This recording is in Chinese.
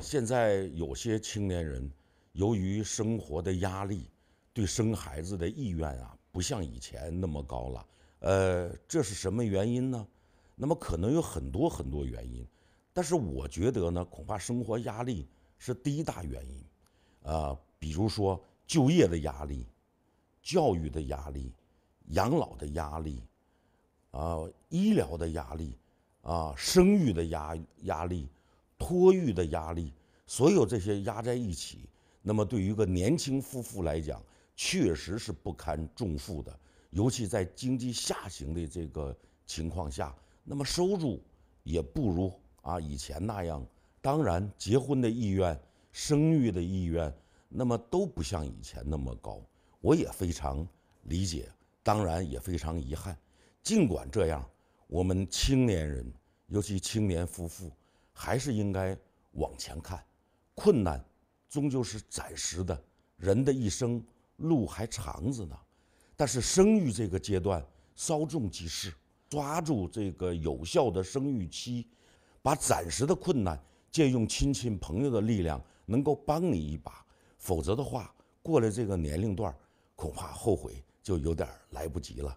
现在有些青年人，由于生活的压力，对生孩子的意愿啊，不像以前那么高了。呃，这是什么原因呢？那么可能有很多很多原因，但是我觉得呢，恐怕生活压力是第一大原因。啊，比如说就业的压力、教育的压力、养老的压力、啊医疗的压力、啊生育的压压力。托育的压力，所有这些压在一起，那么对于一个年轻夫妇来讲，确实是不堪重负的。尤其在经济下行的这个情况下，那么收入也不如啊以前那样。当然，结婚的意愿、生育的意愿，那么都不像以前那么高。我也非常理解，当然也非常遗憾。尽管这样，我们青年人，尤其青年夫妇。还是应该往前看，困难终究是暂时的。人的一生路还长着呢，但是生育这个阶段稍纵即逝，抓住这个有效的生育期，把暂时的困难借用亲戚朋友的力量能够帮你一把，否则的话过了这个年龄段，恐怕后悔就有点来不及了。